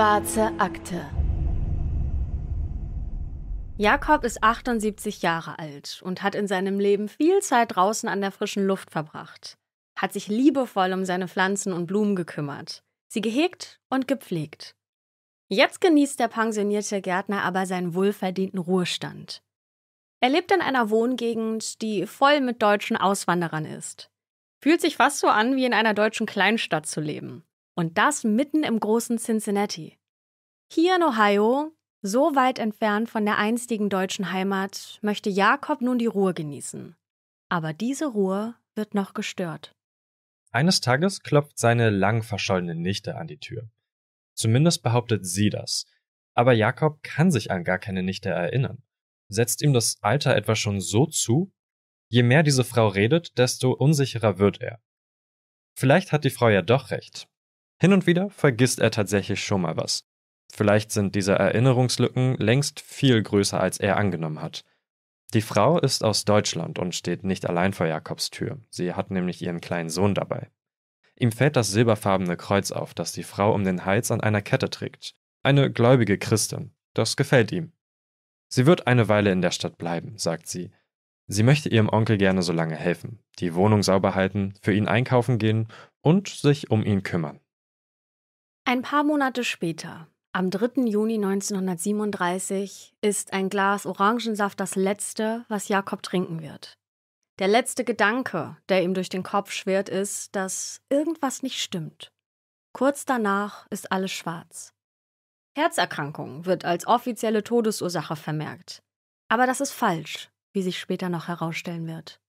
Schwarze Akte. Jakob ist 78 Jahre alt und hat in seinem Leben viel Zeit draußen an der frischen Luft verbracht, hat sich liebevoll um seine Pflanzen und Blumen gekümmert, sie gehegt und gepflegt. Jetzt genießt der pensionierte Gärtner aber seinen wohlverdienten Ruhestand. Er lebt in einer Wohngegend, die voll mit deutschen Auswanderern ist. Fühlt sich fast so an, wie in einer deutschen Kleinstadt zu leben. Und das mitten im großen Cincinnati. Hier in Ohio, so weit entfernt von der einstigen deutschen Heimat, möchte Jakob nun die Ruhe genießen. Aber diese Ruhe wird noch gestört. Eines Tages klopft seine lang verschollene Nichte an die Tür. Zumindest behauptet sie das. Aber Jakob kann sich an gar keine Nichte erinnern. Setzt ihm das Alter etwa schon so zu? Je mehr diese Frau redet, desto unsicherer wird er. Vielleicht hat die Frau ja doch recht. Hin und wieder vergisst er tatsächlich schon mal was. Vielleicht sind diese Erinnerungslücken längst viel größer, als er angenommen hat. Die Frau ist aus Deutschland und steht nicht allein vor Jakobs Tür. Sie hat nämlich ihren kleinen Sohn dabei. Ihm fällt das silberfarbene Kreuz auf, das die Frau um den Hals an einer Kette trägt. Eine gläubige Christin. Das gefällt ihm. Sie wird eine Weile in der Stadt bleiben, sagt sie. Sie möchte ihrem Onkel gerne so lange helfen, die Wohnung sauber halten, für ihn einkaufen gehen und sich um ihn kümmern. Ein paar Monate später. Am 3. Juni 1937 ist ein Glas Orangensaft das letzte, was Jakob trinken wird. Der letzte Gedanke, der ihm durch den Kopf schwirrt, ist, dass irgendwas nicht stimmt. Kurz danach ist alles schwarz. Herzerkrankung wird als offizielle Todesursache vermerkt. Aber das ist falsch, wie sich später noch herausstellen wird.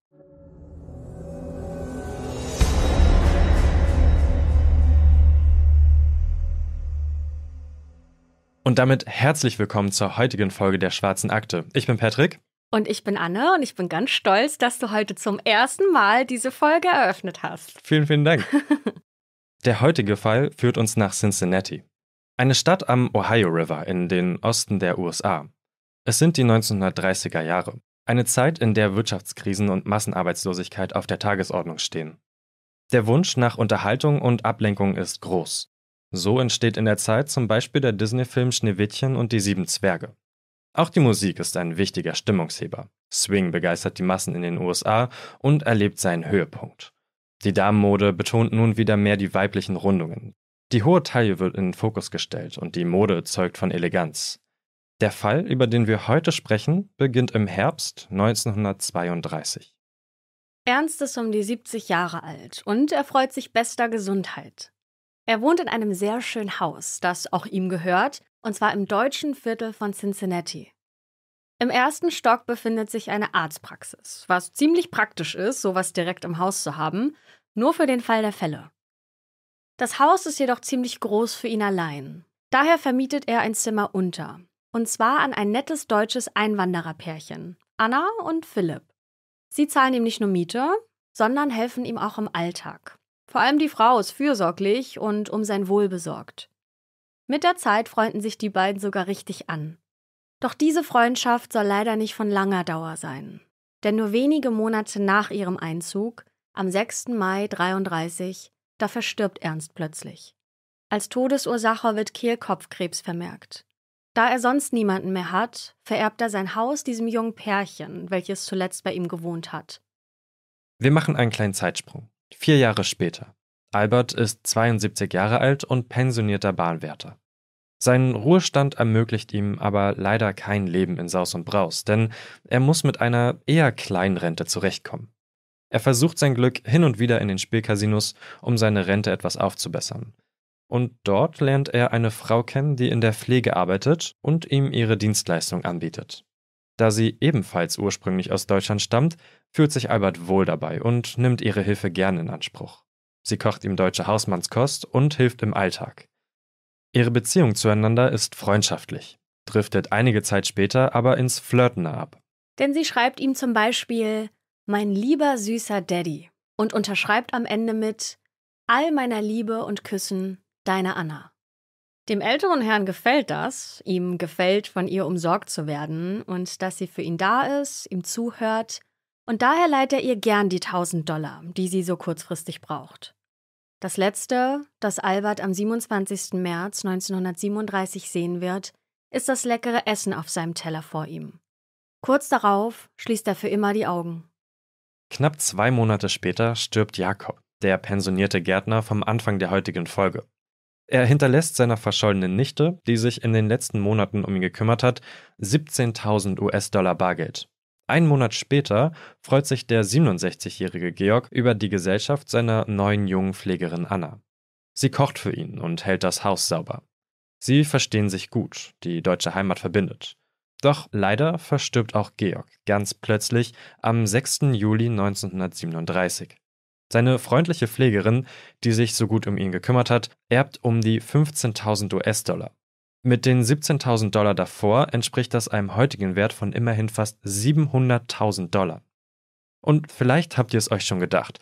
Und damit herzlich willkommen zur heutigen Folge der Schwarzen Akte. Ich bin Patrick. Und ich bin Anne und ich bin ganz stolz, dass du heute zum ersten Mal diese Folge eröffnet hast. Vielen, vielen Dank. der heutige Fall führt uns nach Cincinnati, eine Stadt am Ohio River in den Osten der USA. Es sind die 1930er Jahre, eine Zeit, in der Wirtschaftskrisen und Massenarbeitslosigkeit auf der Tagesordnung stehen. Der Wunsch nach Unterhaltung und Ablenkung ist groß. So entsteht in der Zeit zum Beispiel der Disney-Film Schneewittchen und die Sieben Zwerge. Auch die Musik ist ein wichtiger Stimmungsheber. Swing begeistert die Massen in den USA und erlebt seinen Höhepunkt. Die Damenmode betont nun wieder mehr die weiblichen Rundungen. Die hohe Taille wird in den Fokus gestellt und die Mode zeugt von Eleganz. Der Fall, über den wir heute sprechen, beginnt im Herbst 1932. Ernst ist um die 70 Jahre alt und erfreut sich bester Gesundheit. Er wohnt in einem sehr schönen Haus, das auch ihm gehört, und zwar im deutschen Viertel von Cincinnati. Im ersten Stock befindet sich eine Arztpraxis, was ziemlich praktisch ist, sowas direkt im Haus zu haben, nur für den Fall der Fälle. Das Haus ist jedoch ziemlich groß für ihn allein. Daher vermietet er ein Zimmer unter, und zwar an ein nettes deutsches Einwandererpärchen, Anna und Philipp. Sie zahlen ihm nicht nur Miete, sondern helfen ihm auch im Alltag. Vor allem die Frau ist fürsorglich und um sein Wohl besorgt. Mit der Zeit freunden sich die beiden sogar richtig an. Doch diese Freundschaft soll leider nicht von langer Dauer sein. Denn nur wenige Monate nach ihrem Einzug, am 6. Mai 1933, da verstirbt Ernst plötzlich. Als Todesursache wird Kehlkopfkrebs vermerkt. Da er sonst niemanden mehr hat, vererbt er sein Haus diesem jungen Pärchen, welches zuletzt bei ihm gewohnt hat. Wir machen einen kleinen Zeitsprung. Vier Jahre später. Albert ist 72 Jahre alt und pensionierter Bahnwärter. Sein Ruhestand ermöglicht ihm aber leider kein Leben in Saus und Braus, denn er muss mit einer eher kleinen Rente zurechtkommen. Er versucht sein Glück hin und wieder in den Spielcasinos, um seine Rente etwas aufzubessern. Und dort lernt er eine Frau kennen, die in der Pflege arbeitet und ihm ihre Dienstleistung anbietet. Da sie ebenfalls ursprünglich aus Deutschland stammt, fühlt sich Albert wohl dabei und nimmt ihre Hilfe gern in Anspruch. Sie kocht ihm deutsche Hausmannskost und hilft im Alltag. Ihre Beziehung zueinander ist freundschaftlich, driftet einige Zeit später aber ins Flirtende ab. Denn sie schreibt ihm zum Beispiel Mein lieber süßer Daddy und unterschreibt am Ende mit All meiner Liebe und Küssen, deine Anna. Dem älteren Herrn gefällt das, ihm gefällt, von ihr umsorgt zu werden und dass sie für ihn da ist, ihm zuhört, und daher leiht er ihr gern die 1000 Dollar, die sie so kurzfristig braucht. Das letzte, das Albert am 27. März 1937 sehen wird, ist das leckere Essen auf seinem Teller vor ihm. Kurz darauf schließt er für immer die Augen. Knapp zwei Monate später stirbt Jakob, der pensionierte Gärtner vom Anfang der heutigen Folge. Er hinterlässt seiner verschollenen Nichte, die sich in den letzten Monaten um ihn gekümmert hat, 17.000 US-Dollar Bargeld. Einen Monat später freut sich der 67-jährige Georg über die Gesellschaft seiner neuen jungen Pflegerin Anna. Sie kocht für ihn und hält das Haus sauber. Sie verstehen sich gut, die deutsche Heimat verbindet. Doch leider verstirbt auch Georg ganz plötzlich am 6. Juli 1937. Seine freundliche Pflegerin, die sich so gut um ihn gekümmert hat, erbt um die 15.000 US-Dollar. Mit den 17.000 Dollar davor entspricht das einem heutigen Wert von immerhin fast 700.000 Dollar. Und vielleicht habt ihr es euch schon gedacht.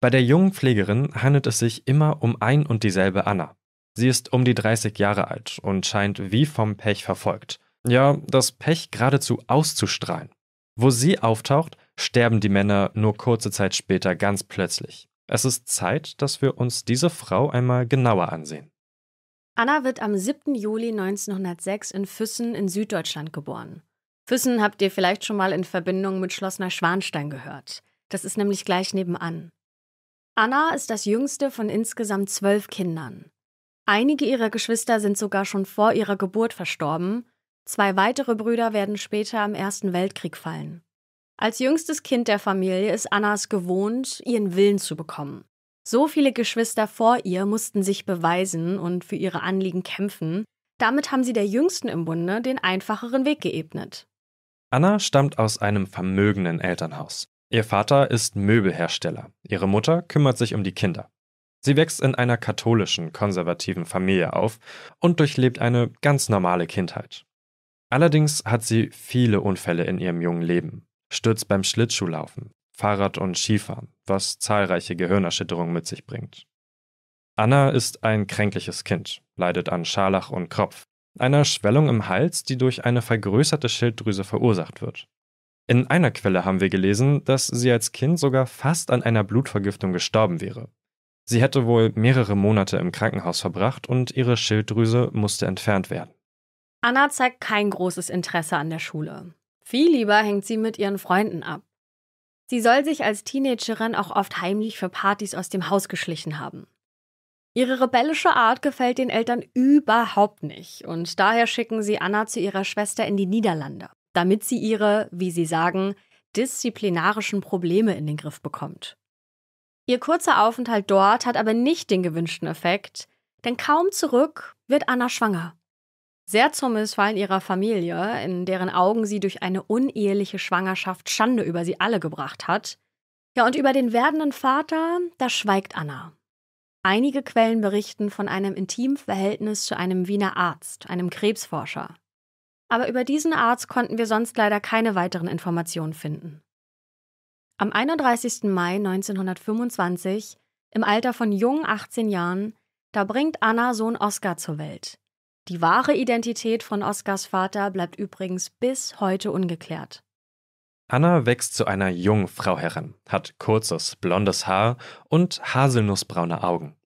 Bei der jungen Pflegerin handelt es sich immer um ein und dieselbe Anna. Sie ist um die 30 Jahre alt und scheint wie vom Pech verfolgt. Ja, das Pech geradezu auszustrahlen. Wo sie auftaucht, sterben die Männer nur kurze Zeit später ganz plötzlich. Es ist Zeit, dass wir uns diese Frau einmal genauer ansehen. Anna wird am 7. Juli 1906 in Füssen in Süddeutschland geboren. Füssen habt ihr vielleicht schon mal in Verbindung mit Schloss Neuschwanstein gehört. Das ist nämlich gleich nebenan. Anna ist das jüngste von insgesamt zwölf Kindern. Einige ihrer Geschwister sind sogar schon vor ihrer Geburt verstorben. Zwei weitere Brüder werden später im Ersten Weltkrieg fallen. Als jüngstes Kind der Familie ist Anna es gewohnt, ihren Willen zu bekommen. So viele Geschwister vor ihr mussten sich beweisen und für ihre Anliegen kämpfen. Damit haben sie der Jüngsten im Bunde den einfacheren Weg geebnet. Anna stammt aus einem vermögenden Elternhaus. Ihr Vater ist Möbelhersteller, ihre Mutter kümmert sich um die Kinder. Sie wächst in einer katholischen, konservativen Familie auf und durchlebt eine ganz normale Kindheit. Allerdings hat sie viele Unfälle in ihrem jungen Leben stürzt beim Schlittschuhlaufen, Fahrrad- und Skifahren, was zahlreiche Gehirnerschütterungen mit sich bringt. Anna ist ein kränkliches Kind, leidet an Scharlach und Kropf, einer Schwellung im Hals, die durch eine vergrößerte Schilddrüse verursacht wird. In einer Quelle haben wir gelesen, dass sie als Kind sogar fast an einer Blutvergiftung gestorben wäre. Sie hätte wohl mehrere Monate im Krankenhaus verbracht und ihre Schilddrüse musste entfernt werden. Anna zeigt kein großes Interesse an der Schule. Viel lieber hängt sie mit ihren Freunden ab. Sie soll sich als Teenagerin auch oft heimlich für Partys aus dem Haus geschlichen haben. Ihre rebellische Art gefällt den Eltern überhaupt nicht und daher schicken sie Anna zu ihrer Schwester in die Niederlande, damit sie ihre, wie sie sagen, disziplinarischen Probleme in den Griff bekommt. Ihr kurzer Aufenthalt dort hat aber nicht den gewünschten Effekt, denn kaum zurück wird Anna schwanger. Sehr zum Missfallen ihrer Familie, in deren Augen sie durch eine uneheliche Schwangerschaft Schande über sie alle gebracht hat. Ja, und über den werdenden Vater, da schweigt Anna. Einige Quellen berichten von einem intimen Verhältnis zu einem Wiener Arzt, einem Krebsforscher. Aber über diesen Arzt konnten wir sonst leider keine weiteren Informationen finden. Am 31. Mai 1925, im Alter von jungen 18 Jahren, da bringt Anna Sohn Oskar zur Welt. Die wahre Identität von Oscars Vater bleibt übrigens bis heute ungeklärt. Anna wächst zu einer jungen Frau heran, hat kurzes, blondes Haar und haselnussbraune Augen.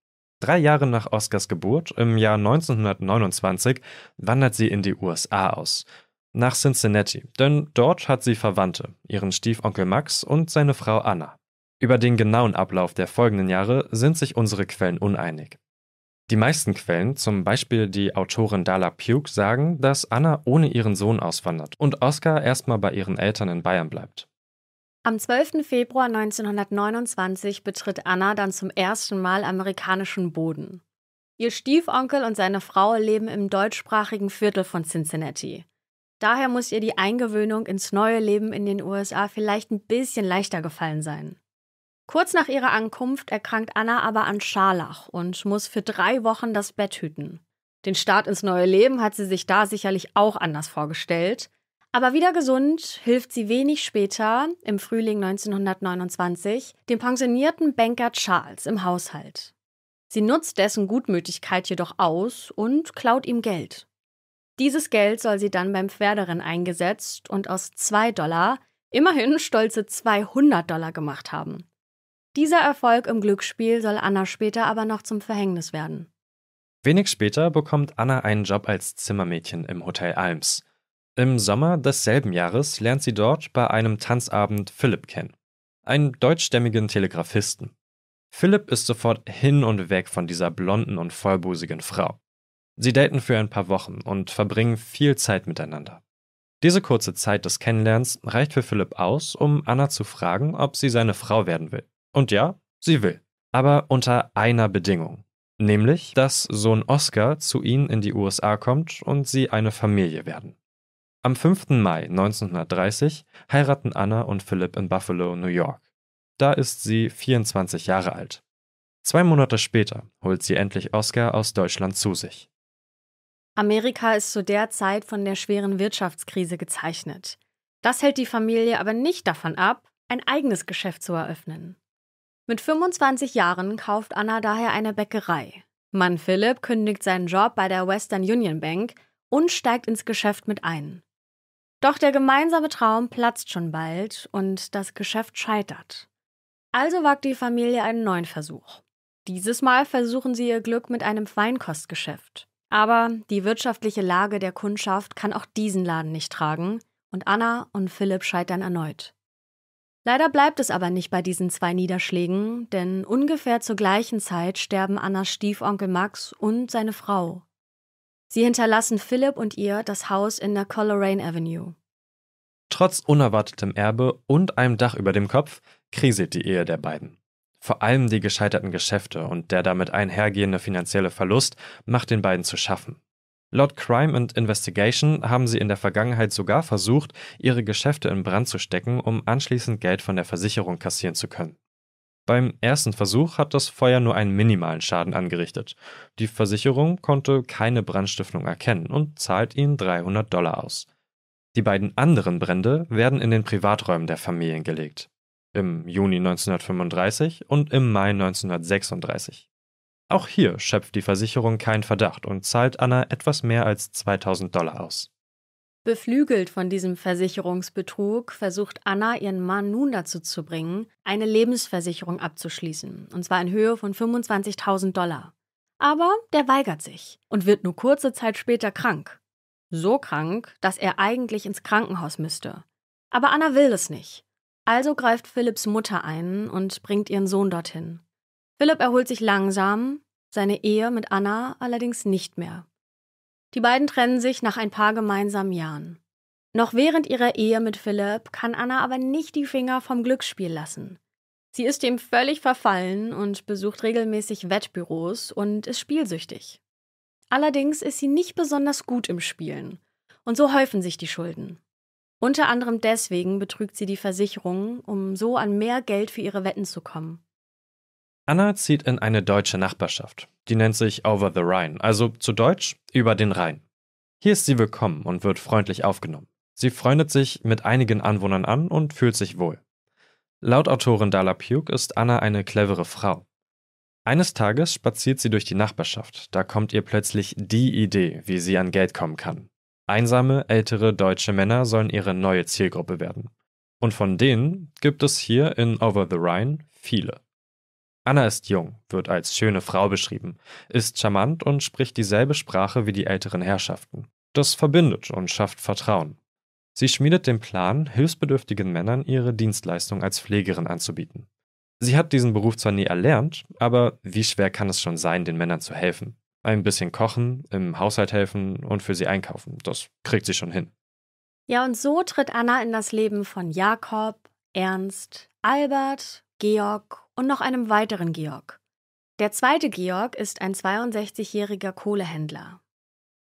Drei Jahre nach Oscars Geburt, im Jahr 1929, wandert sie in die USA aus. Nach Cincinnati, denn dort hat sie Verwandte, ihren Stiefonkel Max und seine Frau Anna. Über den genauen Ablauf der folgenden Jahre sind sich unsere Quellen uneinig. Die meisten Quellen, zum Beispiel die Autorin Dala Puke, sagen, dass Anna ohne ihren Sohn auswandert und Oscar erstmal bei ihren Eltern in Bayern bleibt. Am 12. Februar 1929 betritt Anna dann zum ersten Mal amerikanischen Boden. Ihr Stiefonkel und seine Frau leben im deutschsprachigen Viertel von Cincinnati. Daher muss ihr die Eingewöhnung ins neue Leben in den USA vielleicht ein bisschen leichter gefallen sein. Kurz nach ihrer Ankunft erkrankt Anna aber an Scharlach und muss für drei Wochen das Bett hüten. Den Start ins neue Leben hat sie sich da sicherlich auch anders vorgestellt. Aber wieder gesund hilft sie wenig später, im Frühling 1929, dem pensionierten Banker Charles im Haushalt. Sie nutzt dessen Gutmütigkeit jedoch aus und klaut ihm Geld. Dieses Geld soll sie dann beim Pferderennen eingesetzt und aus 2 Dollar immerhin stolze 200 Dollar gemacht haben. Dieser Erfolg im Glücksspiel soll Anna später aber noch zum Verhängnis werden. Wenig später bekommt Anna einen Job als Zimmermädchen im Hotel Alms. Im Sommer desselben Jahres lernt sie dort bei einem Tanzabend Philipp kennen, einen deutschstämmigen Telegrafisten. Philipp ist sofort hin und weg von dieser blonden und vollbusigen Frau. Sie daten für ein paar Wochen und verbringen viel Zeit miteinander. Diese kurze Zeit des Kennenlernens reicht für Philipp aus, um Anna zu fragen, ob sie seine Frau werden will. Und ja, sie will. Aber unter einer Bedingung. Nämlich, dass Sohn Oscar zu ihnen in die USA kommt und sie eine Familie werden. Am 5. Mai 1930 heiraten Anna und Philip in Buffalo, New York. Da ist sie 24 Jahre alt. Zwei Monate später holt sie endlich Oscar aus Deutschland zu sich. Amerika ist zu der Zeit von der schweren Wirtschaftskrise gezeichnet. Das hält die Familie aber nicht davon ab, ein eigenes Geschäft zu eröffnen. Mit 25 Jahren kauft Anna daher eine Bäckerei. Mann Philipp kündigt seinen Job bei der Western Union Bank und steigt ins Geschäft mit ein. Doch der gemeinsame Traum platzt schon bald und das Geschäft scheitert. Also wagt die Familie einen neuen Versuch. Dieses Mal versuchen sie ihr Glück mit einem Feinkostgeschäft. Aber die wirtschaftliche Lage der Kundschaft kann auch diesen Laden nicht tragen und Anna und Philipp scheitern erneut. Leider bleibt es aber nicht bei diesen zwei Niederschlägen, denn ungefähr zur gleichen Zeit sterben Annas Stiefonkel Max und seine Frau. Sie hinterlassen Philipp und ihr das Haus in der Coleraine Avenue. Trotz unerwartetem Erbe und einem Dach über dem Kopf kriselt die Ehe der beiden. Vor allem die gescheiterten Geschäfte und der damit einhergehende finanzielle Verlust macht den beiden zu schaffen. Laut Crime and Investigation haben sie in der Vergangenheit sogar versucht, ihre Geschäfte in Brand zu stecken, um anschließend Geld von der Versicherung kassieren zu können. Beim ersten Versuch hat das Feuer nur einen minimalen Schaden angerichtet. Die Versicherung konnte keine Brandstiftung erkennen und zahlt ihnen 300 Dollar aus. Die beiden anderen Brände werden in den Privaträumen der Familien gelegt. Im Juni 1935 und im Mai 1936. Auch hier schöpft die Versicherung keinen Verdacht und zahlt Anna etwas mehr als 2000 Dollar aus. Beflügelt von diesem Versicherungsbetrug versucht Anna ihren Mann nun dazu zu bringen, eine Lebensversicherung abzuschließen, und zwar in Höhe von 25.000 Dollar. Aber der weigert sich und wird nur kurze Zeit später krank. So krank, dass er eigentlich ins Krankenhaus müsste. Aber Anna will es nicht. Also greift Philipps Mutter ein und bringt ihren Sohn dorthin. Philipp erholt sich langsam, seine Ehe mit Anna allerdings nicht mehr. Die beiden trennen sich nach ein paar gemeinsamen Jahren. Noch während ihrer Ehe mit Philipp kann Anna aber nicht die Finger vom Glücksspiel lassen. Sie ist ihm völlig verfallen und besucht regelmäßig Wettbüros und ist spielsüchtig. Allerdings ist sie nicht besonders gut im Spielen und so häufen sich die Schulden. Unter anderem deswegen betrügt sie die Versicherungen, um so an mehr Geld für ihre Wetten zu kommen. Anna zieht in eine deutsche Nachbarschaft. Die nennt sich Over the Rhine, also zu Deutsch über den Rhein. Hier ist sie willkommen und wird freundlich aufgenommen. Sie freundet sich mit einigen Anwohnern an und fühlt sich wohl. Laut Autorin Dala Pugh ist Anna eine clevere Frau. Eines Tages spaziert sie durch die Nachbarschaft. Da kommt ihr plötzlich die Idee, wie sie an Geld kommen kann. Einsame, ältere deutsche Männer sollen ihre neue Zielgruppe werden. Und von denen gibt es hier in Over the Rhine viele. Anna ist jung, wird als schöne Frau beschrieben, ist charmant und spricht dieselbe Sprache wie die älteren Herrschaften. Das verbindet und schafft Vertrauen. Sie schmiedet den Plan, hilfsbedürftigen Männern ihre Dienstleistung als Pflegerin anzubieten. Sie hat diesen Beruf zwar nie erlernt, aber wie schwer kann es schon sein, den Männern zu helfen? Ein bisschen kochen, im Haushalt helfen und für sie einkaufen, das kriegt sie schon hin. Ja, und so tritt Anna in das Leben von Jakob, Ernst, Albert, Georg und noch einem weiteren Georg. Der zweite Georg ist ein 62-jähriger Kohlehändler.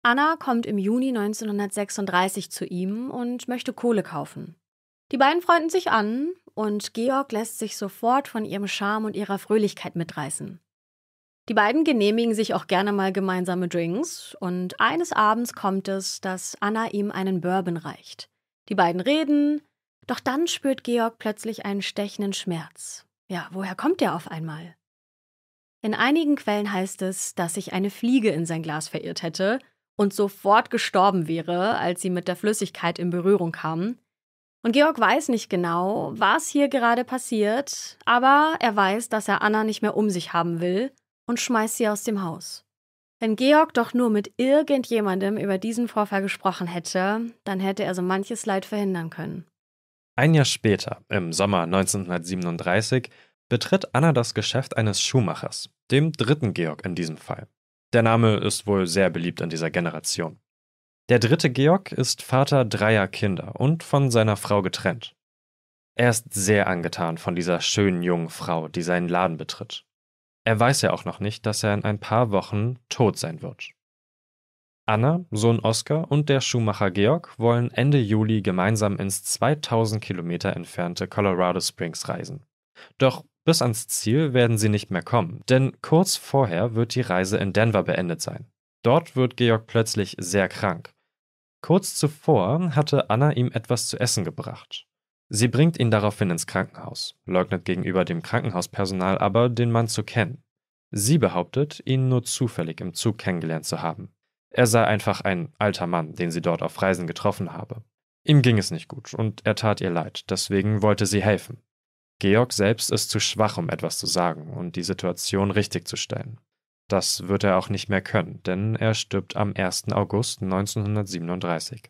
Anna kommt im Juni 1936 zu ihm und möchte Kohle kaufen. Die beiden freunden sich an und Georg lässt sich sofort von ihrem Charme und ihrer Fröhlichkeit mitreißen. Die beiden genehmigen sich auch gerne mal gemeinsame Drinks und eines Abends kommt es, dass Anna ihm einen Bourbon reicht. Die beiden reden, doch dann spürt Georg plötzlich einen stechenden Schmerz. Ja, woher kommt der auf einmal? In einigen Quellen heißt es, dass sich eine Fliege in sein Glas verirrt hätte und sofort gestorben wäre, als sie mit der Flüssigkeit in Berührung kam. Und Georg weiß nicht genau, was hier gerade passiert, aber er weiß, dass er Anna nicht mehr um sich haben will und schmeißt sie aus dem Haus. Wenn Georg doch nur mit irgendjemandem über diesen Vorfall gesprochen hätte, dann hätte er so manches Leid verhindern können. Ein Jahr später, im Sommer 1937, betritt Anna das Geschäft eines Schuhmachers, dem dritten Georg in diesem Fall. Der Name ist wohl sehr beliebt in dieser Generation. Der dritte Georg ist Vater dreier Kinder und von seiner Frau getrennt. Er ist sehr angetan von dieser schönen jungen Frau, die seinen Laden betritt. Er weiß ja auch noch nicht, dass er in ein paar Wochen tot sein wird. Anna, Sohn Oskar und der Schuhmacher Georg wollen Ende Juli gemeinsam ins 2000 Kilometer entfernte Colorado Springs reisen. Doch bis ans Ziel werden sie nicht mehr kommen, denn kurz vorher wird die Reise in Denver beendet sein. Dort wird Georg plötzlich sehr krank. Kurz zuvor hatte Anna ihm etwas zu essen gebracht. Sie bringt ihn daraufhin ins Krankenhaus, leugnet gegenüber dem Krankenhauspersonal aber, den Mann zu kennen. Sie behauptet, ihn nur zufällig im Zug kennengelernt zu haben. Er sei einfach ein alter Mann, den sie dort auf Reisen getroffen habe. Ihm ging es nicht gut und er tat ihr leid, deswegen wollte sie helfen. Georg selbst ist zu schwach, um etwas zu sagen und die Situation richtigzustellen. Das wird er auch nicht mehr können, denn er stirbt am 1. August 1937.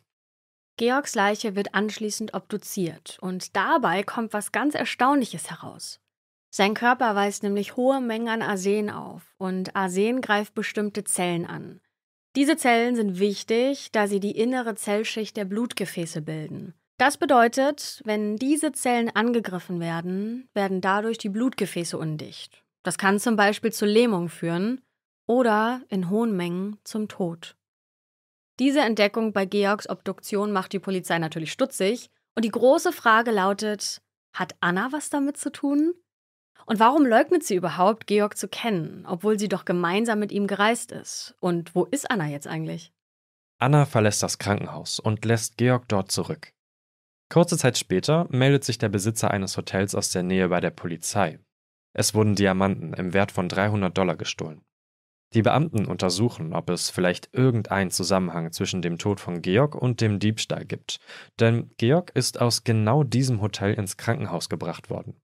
Georgs Leiche wird anschließend obduziert und dabei kommt was ganz Erstaunliches heraus. Sein Körper weist nämlich hohe Mengen an Arsen auf und Arsen greift bestimmte Zellen an. Diese Zellen sind wichtig, da sie die innere Zellschicht der Blutgefäße bilden. Das bedeutet, wenn diese Zellen angegriffen werden, werden dadurch die Blutgefäße undicht. Das kann zum Beispiel zu Lähmung führen oder in hohen Mengen zum Tod. Diese Entdeckung bei Georgs Obduktion macht die Polizei natürlich stutzig und die große Frage lautet, hat Anna was damit zu tun? Und warum leugnet sie überhaupt, Georg zu kennen, obwohl sie doch gemeinsam mit ihm gereist ist? Und wo ist Anna jetzt eigentlich? Anna verlässt das Krankenhaus und lässt Georg dort zurück. Kurze Zeit später meldet sich der Besitzer eines Hotels aus der Nähe bei der Polizei. Es wurden Diamanten im Wert von 300 Dollar gestohlen. Die Beamten untersuchen, ob es vielleicht irgendeinen Zusammenhang zwischen dem Tod von Georg und dem Diebstahl gibt, denn Georg ist aus genau diesem Hotel ins Krankenhaus gebracht worden.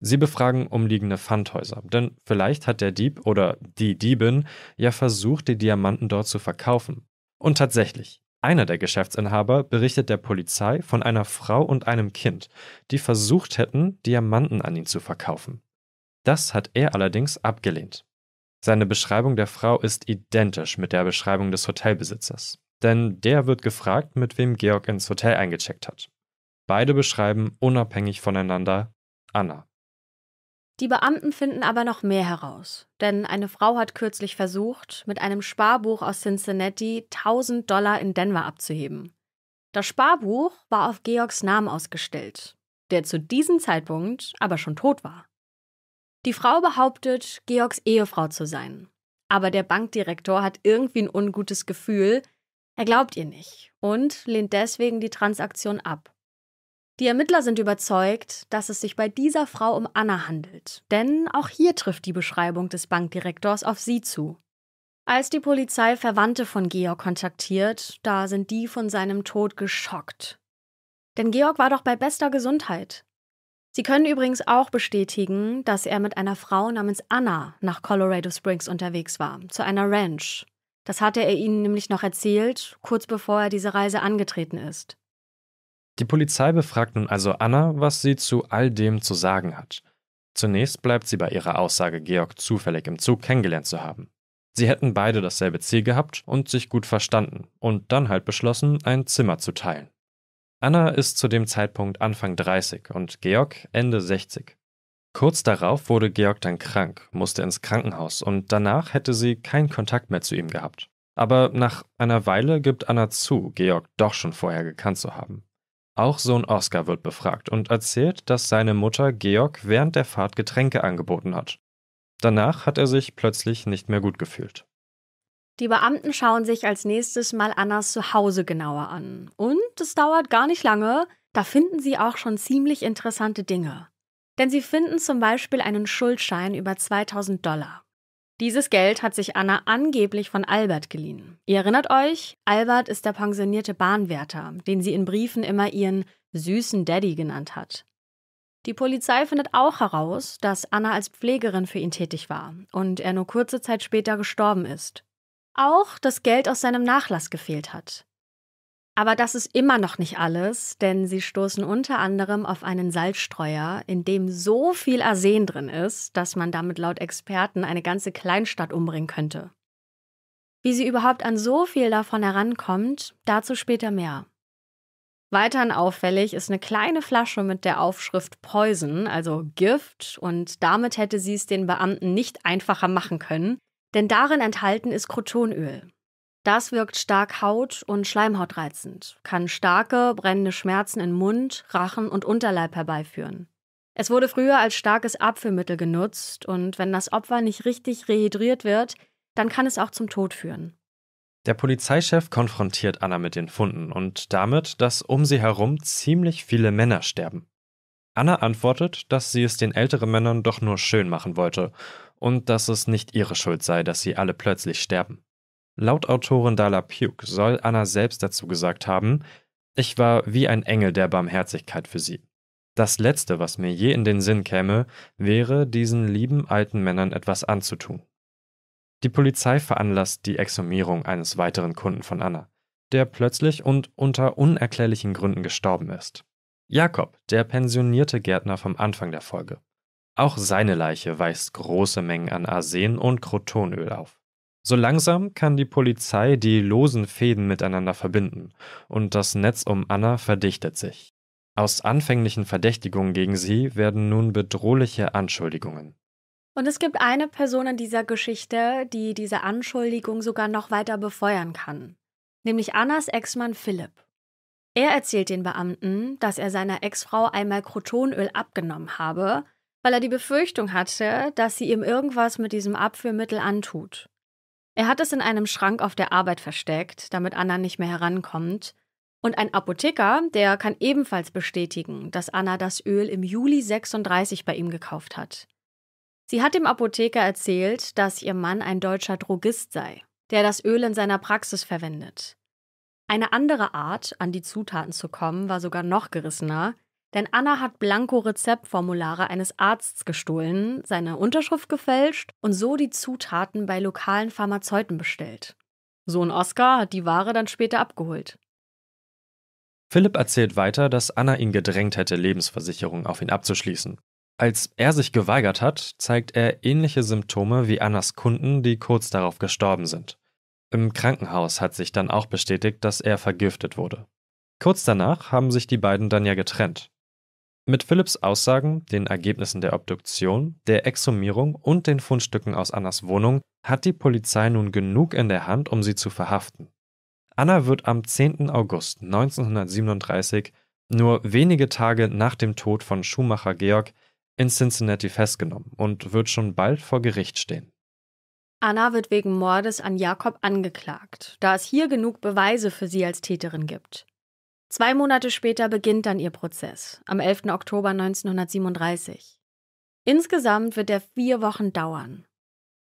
Sie befragen umliegende Pfandhäuser, denn vielleicht hat der Dieb oder die Diebin ja versucht, die Diamanten dort zu verkaufen. Und tatsächlich, einer der Geschäftsinhaber berichtet der Polizei von einer Frau und einem Kind, die versucht hätten, Diamanten an ihn zu verkaufen. Das hat er allerdings abgelehnt. Seine Beschreibung der Frau ist identisch mit der Beschreibung des Hotelbesitzers, denn der wird gefragt, mit wem Georg ins Hotel eingecheckt hat. Beide beschreiben unabhängig voneinander Anna. Die Beamten finden aber noch mehr heraus, denn eine Frau hat kürzlich versucht, mit einem Sparbuch aus Cincinnati 1000 Dollar in Denver abzuheben. Das Sparbuch war auf Georgs Namen ausgestellt, der zu diesem Zeitpunkt aber schon tot war. Die Frau behauptet, Georgs Ehefrau zu sein, aber der Bankdirektor hat irgendwie ein ungutes Gefühl, er glaubt ihr nicht und lehnt deswegen die Transaktion ab. Die Ermittler sind überzeugt, dass es sich bei dieser Frau um Anna handelt, denn auch hier trifft die Beschreibung des Bankdirektors auf sie zu. Als die Polizei Verwandte von Georg kontaktiert, da sind die von seinem Tod geschockt. Denn Georg war doch bei bester Gesundheit. Sie können übrigens auch bestätigen, dass er mit einer Frau namens Anna nach Colorado Springs unterwegs war, zu einer Ranch. Das hatte er ihnen nämlich noch erzählt, kurz bevor er diese Reise angetreten ist. Die Polizei befragt nun also Anna, was sie zu all dem zu sagen hat. Zunächst bleibt sie bei ihrer Aussage, Georg zufällig im Zug kennengelernt zu haben. Sie hätten beide dasselbe Ziel gehabt und sich gut verstanden und dann halt beschlossen, ein Zimmer zu teilen. Anna ist zu dem Zeitpunkt Anfang 30 und Georg Ende 60. Kurz darauf wurde Georg dann krank, musste ins Krankenhaus und danach hätte sie keinen Kontakt mehr zu ihm gehabt. Aber nach einer Weile gibt Anna zu, Georg doch schon vorher gekannt zu haben. Auch Sohn Oscar wird befragt und erzählt, dass seine Mutter Georg während der Fahrt Getränke angeboten hat. Danach hat er sich plötzlich nicht mehr gut gefühlt. Die Beamten schauen sich als nächstes mal Annas Zuhause genauer an. Und es dauert gar nicht lange, da finden sie auch schon ziemlich interessante Dinge. Denn sie finden zum Beispiel einen Schuldschein über 2000 Dollar. Dieses Geld hat sich Anna angeblich von Albert geliehen. Ihr erinnert euch, Albert ist der pensionierte Bahnwärter, den sie in Briefen immer ihren süßen Daddy genannt hat. Die Polizei findet auch heraus, dass Anna als Pflegerin für ihn tätig war und er nur kurze Zeit später gestorben ist. Auch das Geld aus seinem Nachlass gefehlt hat. Aber das ist immer noch nicht alles, denn sie stoßen unter anderem auf einen Salzstreuer, in dem so viel Arsen drin ist, dass man damit laut Experten eine ganze Kleinstadt umbringen könnte. Wie sie überhaupt an so viel davon herankommt, dazu später mehr. Weiterhin auffällig ist eine kleine Flasche mit der Aufschrift Poison, also Gift, und damit hätte sie es den Beamten nicht einfacher machen können, denn darin enthalten ist Krotonöl. Das wirkt stark haut- und schleimhautreizend, kann starke, brennende Schmerzen in Mund, Rachen und Unterleib herbeiführen. Es wurde früher als starkes Abführmittel genutzt und wenn das Opfer nicht richtig rehydriert wird, dann kann es auch zum Tod führen. Der Polizeichef konfrontiert Anna mit den Funden und damit, dass um sie herum ziemlich viele Männer sterben. Anna antwortet, dass sie es den älteren Männern doch nur schön machen wollte und dass es nicht ihre Schuld sei, dass sie alle plötzlich sterben. Laut Autorin Dala Puke soll Anna selbst dazu gesagt haben, ich war wie ein Engel der Barmherzigkeit für sie. Das Letzte, was mir je in den Sinn käme, wäre, diesen lieben alten Männern etwas anzutun. Die Polizei veranlasst die Exhumierung eines weiteren Kunden von Anna, der plötzlich und unter unerklärlichen Gründen gestorben ist. Jakob, der pensionierte Gärtner vom Anfang der Folge. Auch seine Leiche weist große Mengen an Arsen und Krotonöl auf. So langsam kann die Polizei die losen Fäden miteinander verbinden und das Netz um Anna verdichtet sich. Aus anfänglichen Verdächtigungen gegen sie werden nun bedrohliche Anschuldigungen. Und es gibt eine Person in dieser Geschichte, die diese Anschuldigung sogar noch weiter befeuern kann, nämlich Annas Ex-Mann Philipp. Er erzählt den Beamten, dass er seiner Ex-Frau einmal Krotonöl abgenommen habe, weil er die Befürchtung hatte, dass sie ihm irgendwas mit diesem Abführmittel antut. Er hat es in einem Schrank auf der Arbeit versteckt, damit Anna nicht mehr herankommt. Und ein Apotheker, der kann ebenfalls bestätigen, dass Anna das Öl im Juli 36 bei ihm gekauft hat. Sie hat dem Apotheker erzählt, dass ihr Mann ein deutscher Drogist sei, der das Öl in seiner Praxis verwendet. Eine andere Art, an die Zutaten zu kommen, war sogar noch gerissener. Denn Anna hat Blanko-Rezeptformulare eines Arztes gestohlen, seine Unterschrift gefälscht und so die Zutaten bei lokalen Pharmazeuten bestellt. Sohn Oskar hat die Ware dann später abgeholt. Philipp erzählt weiter, dass Anna ihn gedrängt hätte, Lebensversicherung auf ihn abzuschließen. Als er sich geweigert hat, zeigt er ähnliche Symptome wie Annas Kunden, die kurz darauf gestorben sind. Im Krankenhaus hat sich dann auch bestätigt, dass er vergiftet wurde. Kurz danach haben sich die beiden dann ja getrennt. Mit Philips Aussagen, den Ergebnissen der Obduktion, der Exhumierung und den Fundstücken aus Annas Wohnung hat die Polizei nun genug in der Hand, um sie zu verhaften. Anna wird am 10. August 1937, nur wenige Tage nach dem Tod von Schumacher Georg, in Cincinnati festgenommen und wird schon bald vor Gericht stehen. Anna wird wegen Mordes an Jakob angeklagt, da es hier genug Beweise für sie als Täterin gibt. Zwei Monate später beginnt dann ihr Prozess, am 11. Oktober 1937. Insgesamt wird er vier Wochen dauern.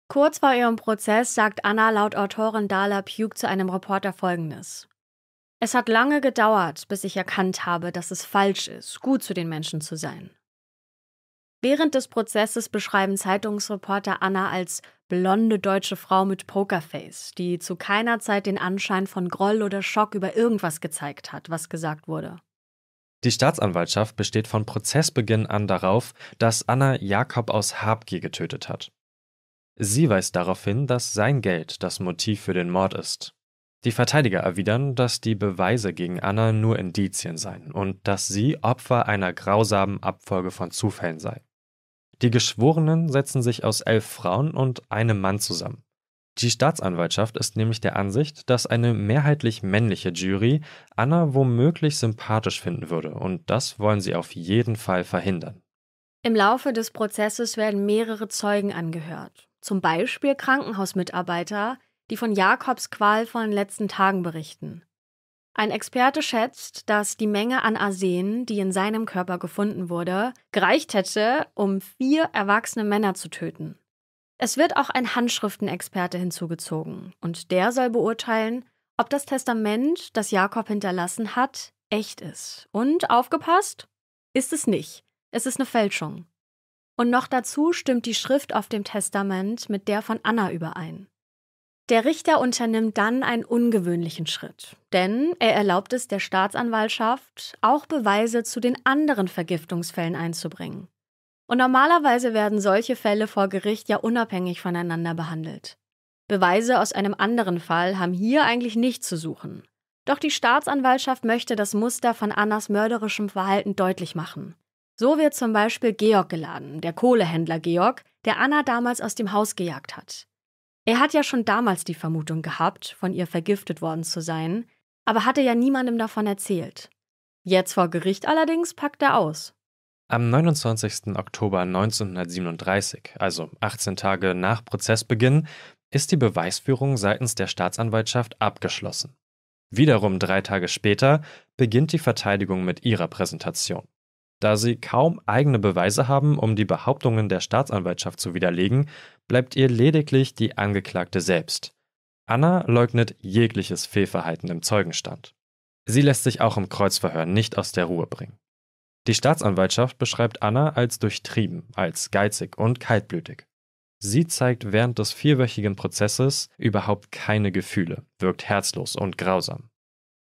Kurz vor ihrem Prozess sagt Anna laut Autorin Dala Pugh zu einem Reporter Folgendes. Es hat lange gedauert, bis ich erkannt habe, dass es falsch ist, gut zu den Menschen zu sein. Während des Prozesses beschreiben Zeitungsreporter Anna als blonde deutsche Frau mit Pokerface, die zu keiner Zeit den Anschein von Groll oder Schock über irgendwas gezeigt hat, was gesagt wurde. Die Staatsanwaltschaft besteht von Prozessbeginn an darauf, dass Anna Jakob aus Habgier getötet hat. Sie weist darauf hin, dass sein Geld das Motiv für den Mord ist. Die Verteidiger erwidern, dass die Beweise gegen Anna nur Indizien seien und dass sie Opfer einer grausamen Abfolge von Zufällen sei. Die Geschworenen setzen sich aus elf Frauen und einem Mann zusammen. Die Staatsanwaltschaft ist nämlich der Ansicht, dass eine mehrheitlich männliche Jury Anna womöglich sympathisch finden würde, und das wollen sie auf jeden Fall verhindern. Im Laufe des Prozesses werden mehrere Zeugen angehört, zum Beispiel Krankenhausmitarbeiter, die von Jakobs Qualvollen letzten Tagen berichten. Ein Experte schätzt, dass die Menge an Arsen, die in seinem Körper gefunden wurde, gereicht hätte, um vier erwachsene Männer zu töten. Es wird auch ein Handschriftenexperte hinzugezogen und der soll beurteilen, ob das Testament, das Jakob hinterlassen hat, echt ist. Und aufgepasst, ist es nicht. Es ist eine Fälschung. Und noch dazu stimmt die Schrift auf dem Testament mit der von Anna überein. Der Richter unternimmt dann einen ungewöhnlichen Schritt, denn er erlaubt es der Staatsanwaltschaft, auch Beweise zu den anderen Vergiftungsfällen einzubringen. Und normalerweise werden solche Fälle vor Gericht ja unabhängig voneinander behandelt. Beweise aus einem anderen Fall haben hier eigentlich nichts zu suchen. Doch die Staatsanwaltschaft möchte das Muster von Annas mörderischem Verhalten deutlich machen. So wird zum Beispiel Georg geladen, der Kohlehändler Georg, der Anna damals aus dem Haus gejagt hat. Er hat ja schon damals die Vermutung gehabt, von ihr vergiftet worden zu sein, aber hatte ja niemandem davon erzählt. Jetzt vor Gericht allerdings packt er aus. Am 29. Oktober 1937, also 18 Tage nach Prozessbeginn, ist die Beweisführung seitens der Staatsanwaltschaft abgeschlossen. Wiederum drei Tage später beginnt die Verteidigung mit ihrer Präsentation. Da sie kaum eigene Beweise haben, um die Behauptungen der Staatsanwaltschaft zu widerlegen, bleibt ihr lediglich die Angeklagte selbst. Anna leugnet jegliches Fehlverhalten im Zeugenstand. Sie lässt sich auch im Kreuzverhör nicht aus der Ruhe bringen. Die Staatsanwaltschaft beschreibt Anna als durchtrieben, als geizig und kaltblütig. Sie zeigt während des vierwöchigen Prozesses überhaupt keine Gefühle, wirkt herzlos und grausam.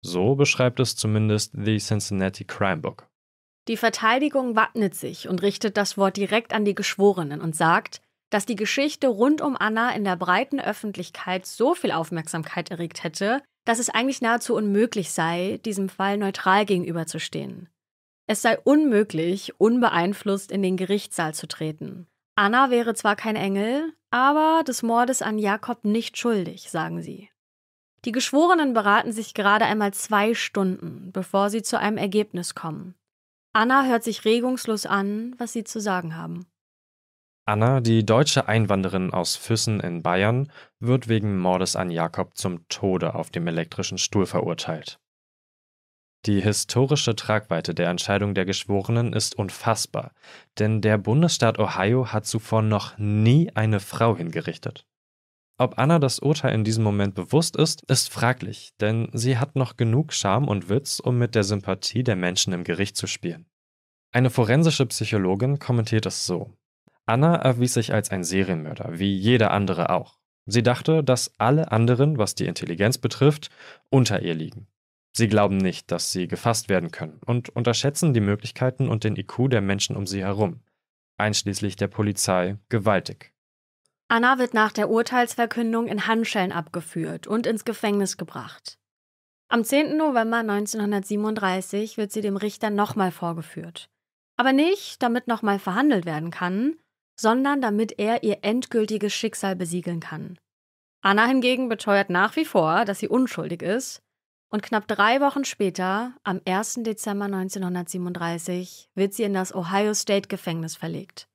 So beschreibt es zumindest The Cincinnati Crime Book. Die Verteidigung wappnet sich und richtet das Wort direkt an die Geschworenen und sagt, dass die Geschichte rund um Anna in der breiten Öffentlichkeit so viel Aufmerksamkeit erregt hätte, dass es eigentlich nahezu unmöglich sei, diesem Fall neutral gegenüberzustehen. Es sei unmöglich, unbeeinflusst in den Gerichtssaal zu treten. Anna wäre zwar kein Engel, aber des Mordes an Jakob nicht schuldig, sagen sie. Die Geschworenen beraten sich gerade einmal zwei Stunden, bevor sie zu einem Ergebnis kommen. Anna hört sich regungslos an, was sie zu sagen haben. Anna, die deutsche Einwanderin aus Füssen in Bayern, wird wegen Mordes an Jakob zum Tode auf dem elektrischen Stuhl verurteilt. Die historische Tragweite der Entscheidung der Geschworenen ist unfassbar, denn der Bundesstaat Ohio hat zuvor noch nie eine Frau hingerichtet. Ob Anna das Urteil in diesem Moment bewusst ist, ist fraglich, denn sie hat noch genug Charme und Witz, um mit der Sympathie der Menschen im Gericht zu spielen. Eine forensische Psychologin kommentiert es so. Anna erwies sich als ein Serienmörder, wie jeder andere auch. Sie dachte, dass alle anderen, was die Intelligenz betrifft, unter ihr liegen. Sie glauben nicht, dass sie gefasst werden können und unterschätzen die Möglichkeiten und den IQ der Menschen um sie herum, einschließlich der Polizei, gewaltig. Anna wird nach der Urteilsverkündung in Handschellen abgeführt und ins Gefängnis gebracht. Am 10. November 1937 wird sie dem Richter nochmal vorgeführt. Aber nicht, damit nochmal verhandelt werden kann, sondern damit er ihr endgültiges Schicksal besiegeln kann. Anna hingegen beteuert nach wie vor, dass sie unschuldig ist, und knapp drei Wochen später, am 1. Dezember 1937, wird sie in das Ohio State Gefängnis verlegt.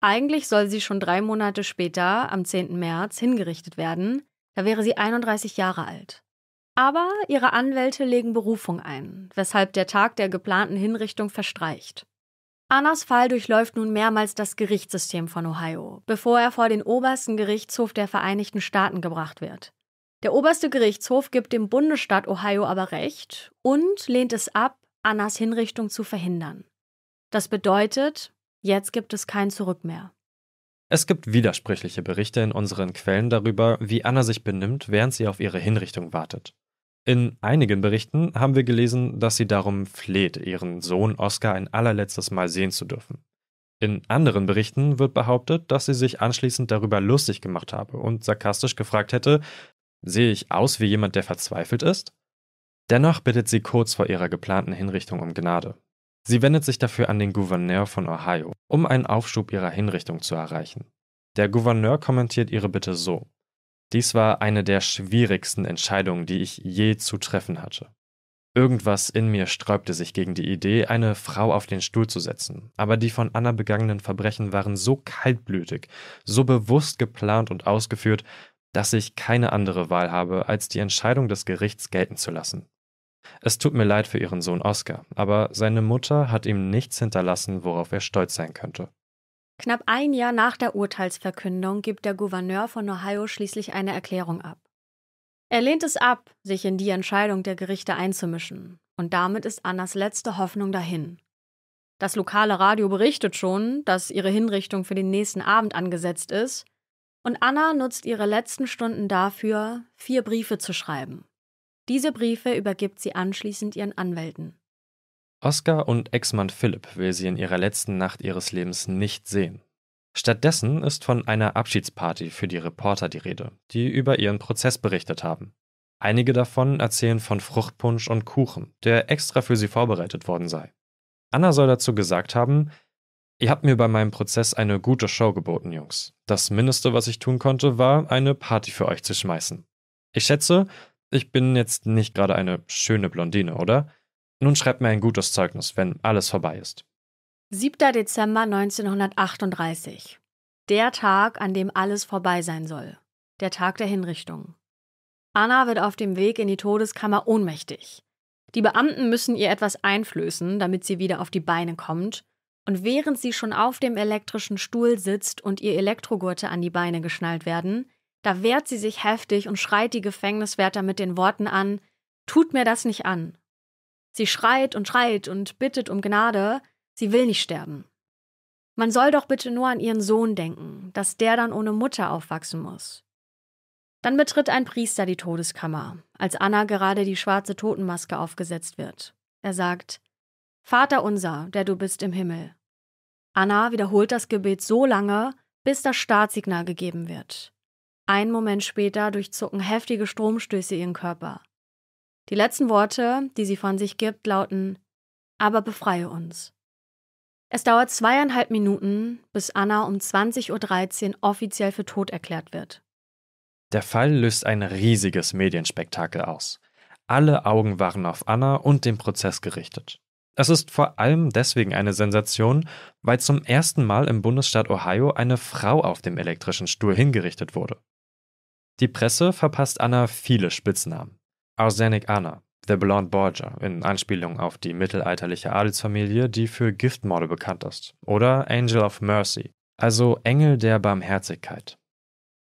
Eigentlich soll sie schon drei Monate später, am 10. März, hingerichtet werden, da wäre sie 31 Jahre alt. Aber ihre Anwälte legen Berufung ein, weshalb der Tag der geplanten Hinrichtung verstreicht. Annas Fall durchläuft nun mehrmals das Gerichtssystem von Ohio, bevor er vor den obersten Gerichtshof der Vereinigten Staaten gebracht wird. Der oberste Gerichtshof gibt dem Bundesstaat Ohio aber Recht und lehnt es ab, Annas Hinrichtung zu verhindern. Das bedeutet, jetzt gibt es kein Zurück mehr. Es gibt widersprüchliche Berichte in unseren Quellen darüber, wie Anna sich benimmt, während sie auf ihre Hinrichtung wartet. In einigen Berichten haben wir gelesen, dass sie darum fleht, ihren Sohn Oscar ein allerletztes Mal sehen zu dürfen. In anderen Berichten wird behauptet, dass sie sich anschließend darüber lustig gemacht habe und sarkastisch gefragt hätte, sehe ich aus wie jemand, der verzweifelt ist? Dennoch bittet sie kurz vor ihrer geplanten Hinrichtung um Gnade. Sie wendet sich dafür an den Gouverneur von Ohio, um einen Aufschub ihrer Hinrichtung zu erreichen. Der Gouverneur kommentiert ihre Bitte so. Dies war eine der schwierigsten Entscheidungen, die ich je zu treffen hatte. Irgendwas in mir sträubte sich gegen die Idee, eine Frau auf den Stuhl zu setzen, aber die von Anna begangenen Verbrechen waren so kaltblütig, so bewusst geplant und ausgeführt, dass ich keine andere Wahl habe, als die Entscheidung des Gerichts gelten zu lassen. Es tut mir leid für ihren Sohn Oskar, aber seine Mutter hat ihm nichts hinterlassen, worauf er stolz sein könnte. Knapp ein Jahr nach der Urteilsverkündung gibt der Gouverneur von Ohio schließlich eine Erklärung ab. Er lehnt es ab, sich in die Entscheidung der Gerichte einzumischen, und damit ist Annas letzte Hoffnung dahin. Das lokale Radio berichtet schon, dass ihre Hinrichtung für den nächsten Abend angesetzt ist, und Anna nutzt ihre letzten Stunden dafür, vier Briefe zu schreiben. Diese Briefe übergibt sie anschließend ihren Anwälten. Oscar und Ex-Mann Philipp will sie in ihrer letzten Nacht ihres Lebens nicht sehen. Stattdessen ist von einer Abschiedsparty für die Reporter die Rede, die über ihren Prozess berichtet haben. Einige davon erzählen von Fruchtpunsch und Kuchen, der extra für sie vorbereitet worden sei. Anna soll dazu gesagt haben, Ihr habt mir bei meinem Prozess eine gute Show geboten, Jungs. Das Mindeste, was ich tun konnte, war, eine Party für euch zu schmeißen. Ich schätze, ich bin jetzt nicht gerade eine schöne Blondine, oder? Nun schreibt mir ein gutes Zeugnis, wenn alles vorbei ist. 7. Dezember 1938. Der Tag, an dem alles vorbei sein soll. Der Tag der Hinrichtung. Anna wird auf dem Weg in die Todeskammer ohnmächtig. Die Beamten müssen ihr etwas einflößen, damit sie wieder auf die Beine kommt. Und während sie schon auf dem elektrischen Stuhl sitzt und ihr Elektrogurte an die Beine geschnallt werden, da wehrt sie sich heftig und schreit die Gefängniswärter mit den Worten an: Tut mir das nicht an, Sie schreit und schreit und bittet um Gnade, sie will nicht sterben. Man soll doch bitte nur an ihren Sohn denken, dass der dann ohne Mutter aufwachsen muss. Dann betritt ein Priester die Todeskammer, als Anna gerade die schwarze Totenmaske aufgesetzt wird. Er sagt, Vater unser, der du bist im Himmel. Anna wiederholt das Gebet so lange, bis das Startsignal gegeben wird. Ein Moment später durchzucken heftige Stromstöße ihren Körper. Die letzten Worte, die sie von sich gibt, lauten Aber befreie uns. Es dauert zweieinhalb Minuten, bis Anna um 20.13 Uhr offiziell für tot erklärt wird. Der Fall löst ein riesiges Medienspektakel aus. Alle Augen waren auf Anna und den Prozess gerichtet. Es ist vor allem deswegen eine Sensation, weil zum ersten Mal im Bundesstaat Ohio eine Frau auf dem elektrischen Stuhl hingerichtet wurde. Die Presse verpasst Anna viele Spitznamen. Arsenic Anna, The Blonde Borgia, in Anspielung auf die mittelalterliche Adelsfamilie, die für Giftmorde bekannt ist. Oder Angel of Mercy, also Engel der Barmherzigkeit.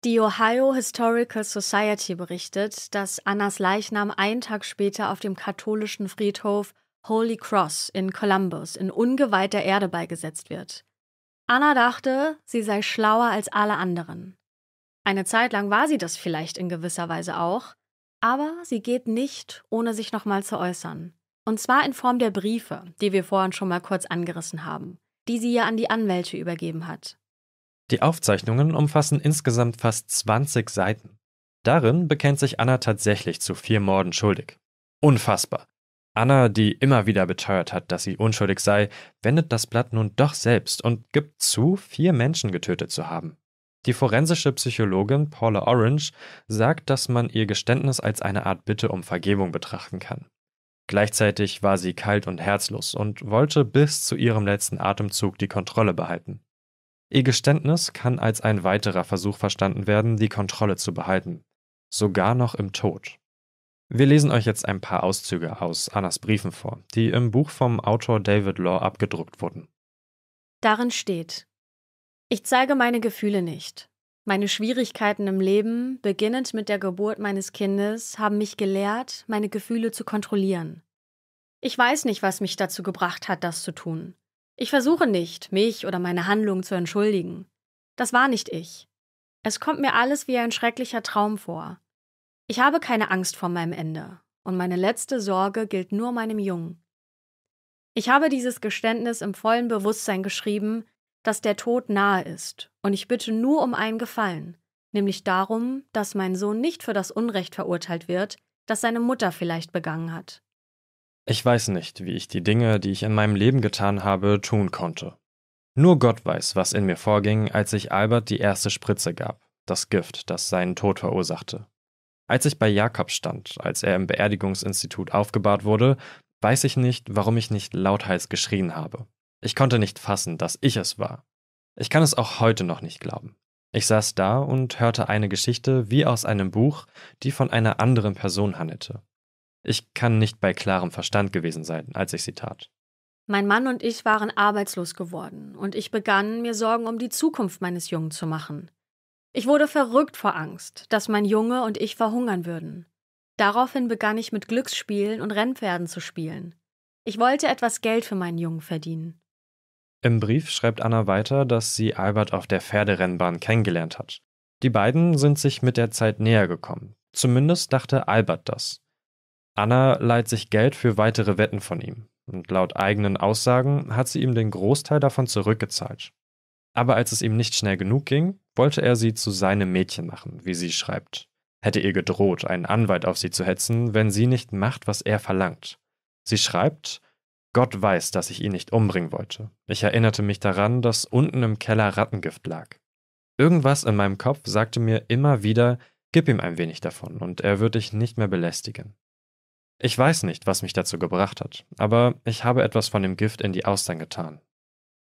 Die Ohio Historical Society berichtet, dass Annas Leichnam einen Tag später auf dem katholischen Friedhof Holy Cross in Columbus in ungeweihter Erde beigesetzt wird. Anna dachte, sie sei schlauer als alle anderen. Eine Zeit lang war sie das vielleicht in gewisser Weise auch, aber sie geht nicht, ohne sich nochmal zu äußern. Und zwar in Form der Briefe, die wir vorhin schon mal kurz angerissen haben, die sie ja an die Anwälte übergeben hat. Die Aufzeichnungen umfassen insgesamt fast 20 Seiten. Darin bekennt sich Anna tatsächlich zu vier Morden schuldig. Unfassbar. Anna, die immer wieder beteuert hat, dass sie unschuldig sei, wendet das Blatt nun doch selbst und gibt zu, vier Menschen getötet zu haben. Die forensische Psychologin Paula Orange sagt, dass man ihr Geständnis als eine Art Bitte um Vergebung betrachten kann. Gleichzeitig war sie kalt und herzlos und wollte bis zu ihrem letzten Atemzug die Kontrolle behalten. Ihr Geständnis kann als ein weiterer Versuch verstanden werden, die Kontrolle zu behalten, sogar noch im Tod. Wir lesen euch jetzt ein paar Auszüge aus Annas Briefen vor, die im Buch vom Autor David Law abgedruckt wurden. Darin steht ich zeige meine Gefühle nicht. Meine Schwierigkeiten im Leben, beginnend mit der Geburt meines Kindes, haben mich gelehrt, meine Gefühle zu kontrollieren. Ich weiß nicht, was mich dazu gebracht hat, das zu tun. Ich versuche nicht, mich oder meine Handlung zu entschuldigen. Das war nicht ich. Es kommt mir alles wie ein schrecklicher Traum vor. Ich habe keine Angst vor meinem Ende, und meine letzte Sorge gilt nur meinem Jungen. Ich habe dieses Geständnis im vollen Bewusstsein geschrieben, dass der Tod nahe ist, und ich bitte nur um einen Gefallen, nämlich darum, dass mein Sohn nicht für das Unrecht verurteilt wird, das seine Mutter vielleicht begangen hat. Ich weiß nicht, wie ich die Dinge, die ich in meinem Leben getan habe, tun konnte. Nur Gott weiß, was in mir vorging, als ich Albert die erste Spritze gab, das Gift, das seinen Tod verursachte. Als ich bei Jakob stand, als er im Beerdigungsinstitut aufgebahrt wurde, weiß ich nicht, warum ich nicht lauthals geschrien habe. Ich konnte nicht fassen, dass ich es war. Ich kann es auch heute noch nicht glauben. Ich saß da und hörte eine Geschichte wie aus einem Buch, die von einer anderen Person handelte. Ich kann nicht bei klarem Verstand gewesen sein, als ich sie tat. Mein Mann und ich waren arbeitslos geworden, und ich begann, mir Sorgen um die Zukunft meines Jungen zu machen. Ich wurde verrückt vor Angst, dass mein Junge und ich verhungern würden. Daraufhin begann ich mit Glücksspielen und Rennpferden zu spielen. Ich wollte etwas Geld für meinen Jungen verdienen. Im Brief schreibt Anna weiter, dass sie Albert auf der Pferderennbahn kennengelernt hat. Die beiden sind sich mit der Zeit näher gekommen. Zumindest dachte Albert das. Anna leiht sich Geld für weitere Wetten von ihm. Und laut eigenen Aussagen hat sie ihm den Großteil davon zurückgezahlt. Aber als es ihm nicht schnell genug ging, wollte er sie zu seinem Mädchen machen, wie sie schreibt. Hätte ihr gedroht, einen Anwalt auf sie zu hetzen, wenn sie nicht macht, was er verlangt. Sie schreibt, Gott weiß, dass ich ihn nicht umbringen wollte. Ich erinnerte mich daran, dass unten im Keller Rattengift lag. Irgendwas in meinem Kopf sagte mir immer wieder, gib ihm ein wenig davon und er wird dich nicht mehr belästigen. Ich weiß nicht, was mich dazu gebracht hat, aber ich habe etwas von dem Gift in die Austern getan.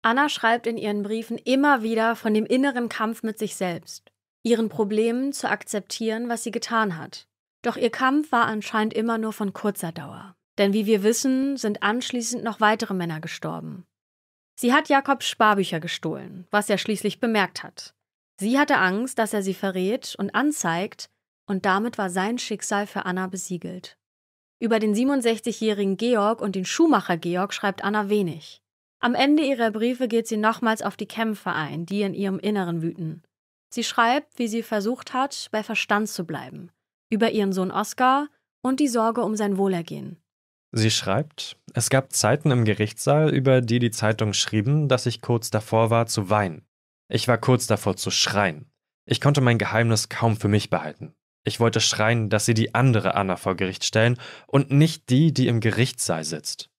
Anna schreibt in ihren Briefen immer wieder von dem inneren Kampf mit sich selbst, ihren Problemen zu akzeptieren, was sie getan hat. Doch ihr Kampf war anscheinend immer nur von kurzer Dauer. Denn wie wir wissen, sind anschließend noch weitere Männer gestorben. Sie hat Jakobs Sparbücher gestohlen, was er schließlich bemerkt hat. Sie hatte Angst, dass er sie verrät und anzeigt, und damit war sein Schicksal für Anna besiegelt. Über den 67-jährigen Georg und den Schuhmacher Georg schreibt Anna wenig. Am Ende ihrer Briefe geht sie nochmals auf die Kämpfe ein, die in ihrem Inneren wüten. Sie schreibt, wie sie versucht hat, bei Verstand zu bleiben, über ihren Sohn Oskar und die Sorge um sein Wohlergehen. Sie schreibt, es gab Zeiten im Gerichtssaal, über die die Zeitung schrieben, dass ich kurz davor war zu weinen. Ich war kurz davor zu schreien. Ich konnte mein Geheimnis kaum für mich behalten. Ich wollte schreien, dass sie die andere Anna vor Gericht stellen und nicht die, die im Gerichtssaal sitzt.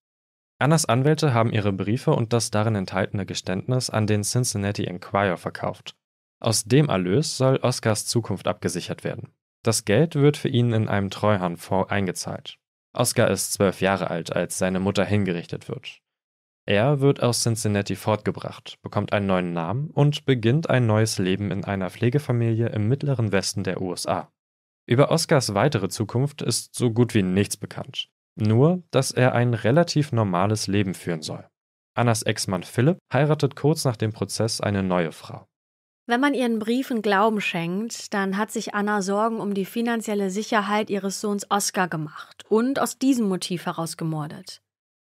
Annas Anwälte haben ihre Briefe und das darin enthaltene Geständnis an den Cincinnati Enquirer verkauft. Aus dem Erlös soll Oscars Zukunft abgesichert werden. Das Geld wird für ihn in einem Treuhandfonds eingezahlt. Oscar ist zwölf Jahre alt, als seine Mutter hingerichtet wird. Er wird aus Cincinnati fortgebracht, bekommt einen neuen Namen und beginnt ein neues Leben in einer Pflegefamilie im mittleren Westen der USA. Über Oscars weitere Zukunft ist so gut wie nichts bekannt. Nur, dass er ein relativ normales Leben führen soll. Annas Ex-Mann Philipp heiratet kurz nach dem Prozess eine neue Frau. Wenn man ihren Briefen Glauben schenkt, dann hat sich Anna Sorgen um die finanzielle Sicherheit ihres Sohns Oskar gemacht und aus diesem Motiv heraus gemordet.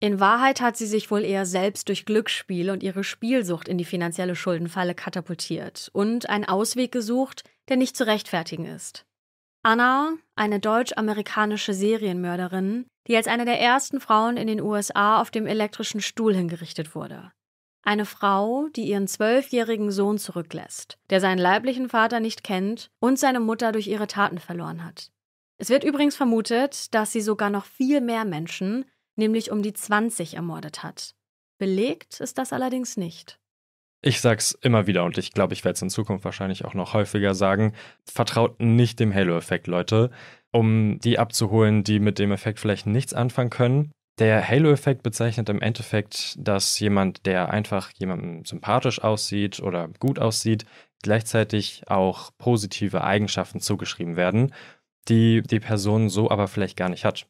In Wahrheit hat sie sich wohl eher selbst durch Glücksspiel und ihre Spielsucht in die finanzielle Schuldenfalle katapultiert und einen Ausweg gesucht, der nicht zu rechtfertigen ist. Anna, eine deutsch-amerikanische Serienmörderin, die als eine der ersten Frauen in den USA auf dem elektrischen Stuhl hingerichtet wurde. Eine Frau, die ihren zwölfjährigen Sohn zurücklässt, der seinen leiblichen Vater nicht kennt und seine Mutter durch ihre Taten verloren hat. Es wird übrigens vermutet, dass sie sogar noch viel mehr Menschen, nämlich um die 20, ermordet hat. Belegt ist das allerdings nicht. Ich sag's immer wieder und ich glaube, ich werde es in Zukunft wahrscheinlich auch noch häufiger sagen. Vertraut nicht dem Halo-Effekt, Leute. Um die abzuholen, die mit dem Effekt vielleicht nichts anfangen können, der Halo-Effekt bezeichnet im Endeffekt, dass jemand, der einfach jemandem sympathisch aussieht oder gut aussieht, gleichzeitig auch positive Eigenschaften zugeschrieben werden, die die Person so aber vielleicht gar nicht hat.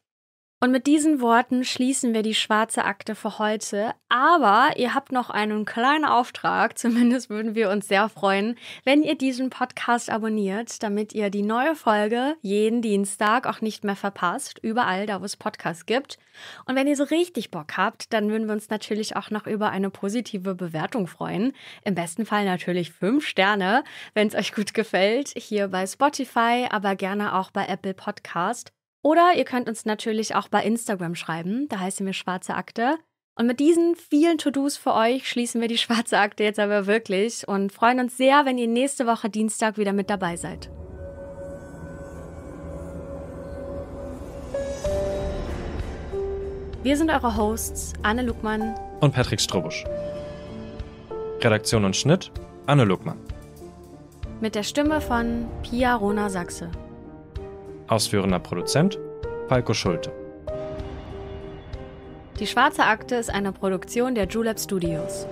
Und mit diesen Worten schließen wir die schwarze Akte für heute. Aber ihr habt noch einen kleinen Auftrag, zumindest würden wir uns sehr freuen, wenn ihr diesen Podcast abonniert, damit ihr die neue Folge jeden Dienstag auch nicht mehr verpasst, überall da, wo es Podcasts gibt. Und wenn ihr so richtig Bock habt, dann würden wir uns natürlich auch noch über eine positive Bewertung freuen. Im besten Fall natürlich fünf Sterne, wenn es euch gut gefällt, hier bei Spotify, aber gerne auch bei Apple Podcast oder ihr könnt uns natürlich auch bei Instagram schreiben, da heißt sie mir Schwarze Akte. Und mit diesen vielen To-Dos für euch schließen wir die Schwarze Akte jetzt aber wirklich und freuen uns sehr, wenn ihr nächste Woche Dienstag wieder mit dabei seid. Wir sind eure Hosts Anne Luckmann und Patrick Strobusch. Redaktion und Schnitt Anne Luckmann. Mit der Stimme von Pia Rona Sachse. Ausführender Produzent Falco Schulte. Die Schwarze Akte ist eine Produktion der Julep Studios.